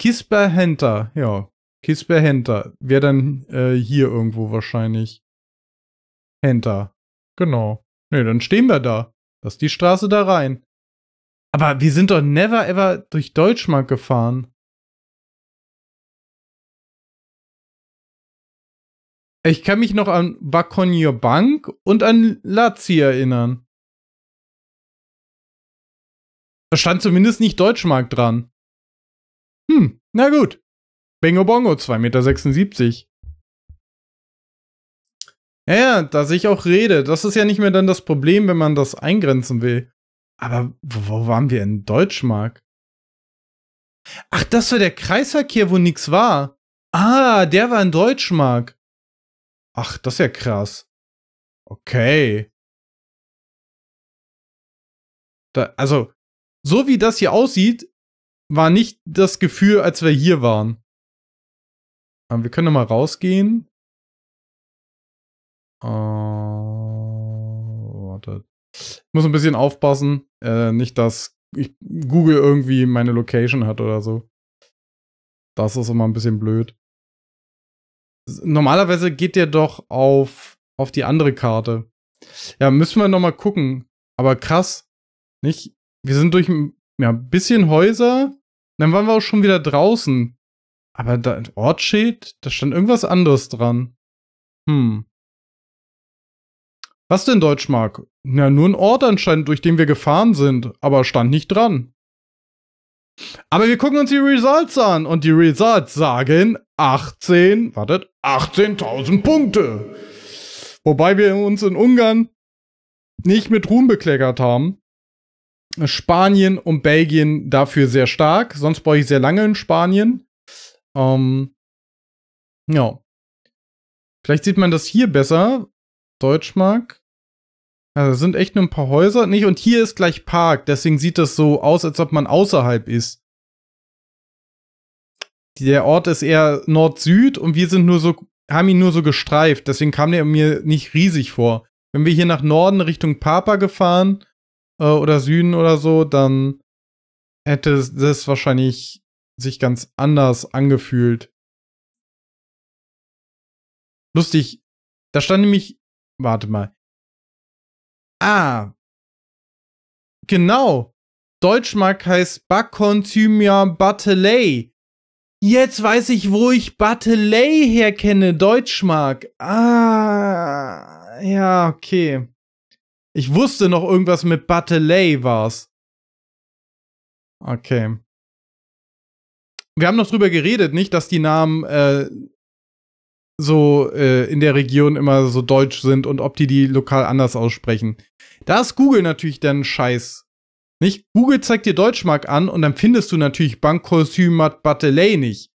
Kisper Henter, ja. Kisper Henter. Wäre dann äh, hier irgendwo wahrscheinlich. Henter. Genau. Nee, dann stehen wir da. Das ist die Straße da rein. Aber wir sind doch never ever durch Deutschmark gefahren. Ich kann mich noch an Bakonier Bank und an Lazi erinnern. Da stand zumindest nicht Deutschmark dran. Hm, na gut. Bingo Bongo, 2,76 Meter. Ja, ja, dass ich auch rede. Das ist ja nicht mehr dann das Problem, wenn man das eingrenzen will. Aber wo waren wir in Deutschmark? Ach, das war der Kreisverkehr, wo nix war. Ah, der war in Deutschmark. Ach, das ist ja krass. Okay. Da, also, so wie das hier aussieht, war nicht das Gefühl, als wir hier waren. Aber wir können mal rausgehen. Äh, warte. Ich muss ein bisschen aufpassen. Äh, nicht, dass ich Google irgendwie meine Location hat oder so. Das ist immer ein bisschen blöd. Normalerweise geht der doch auf, auf die andere Karte. Ja, müssen wir nochmal gucken. Aber krass. Nicht? Wir sind durch ja, ein bisschen Häuser. Dann waren wir auch schon wieder draußen. Aber da Ortsschild, da stand irgendwas anderes dran. Hm. Was denn, Deutschmark? Na, nur ein Ort anscheinend, durch den wir gefahren sind, aber stand nicht dran. Aber wir gucken uns die Results an und die Results sagen 18, wartet, 18.000 Punkte. Wobei wir uns in Ungarn nicht mit Ruhm bekleckert haben. Spanien und Belgien dafür sehr stark. Sonst brauche ich sehr lange in Spanien. Ähm, ja. Vielleicht sieht man das hier besser. Deutschmark. Also sind echt nur ein paar Häuser. Nicht, und hier ist gleich Park. Deswegen sieht das so aus, als ob man außerhalb ist. Der Ort ist eher Nord-Süd und wir sind nur so, haben ihn nur so gestreift. Deswegen kam der mir nicht riesig vor. Wenn wir hier nach Norden Richtung Papa gefahren, äh, oder Süden oder so, dann hätte das wahrscheinlich sich ganz anders angefühlt. Lustig, da stand nämlich, warte mal. Ah, genau. Deutschmark heißt Baconthymia Batelay. Jetzt weiß ich, wo ich Batelay herkenne, Deutschmark. Ah, ja, okay. Ich wusste noch irgendwas mit Batelay war's. Okay. Wir haben noch drüber geredet, nicht, dass die Namen äh, so äh, in der Region immer so deutsch sind und ob die die lokal anders aussprechen. Da ist Google natürlich dann scheiß. Nicht? Google zeigt dir Deutschmark an und dann findest du natürlich Bankkostümat Batelay nicht.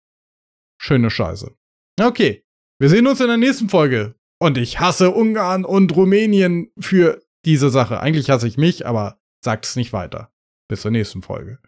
Schöne Scheiße. Okay. Wir sehen uns in der nächsten Folge. Und ich hasse Ungarn und Rumänien für diese Sache. Eigentlich hasse ich mich, aber sagt es nicht weiter. Bis zur nächsten Folge.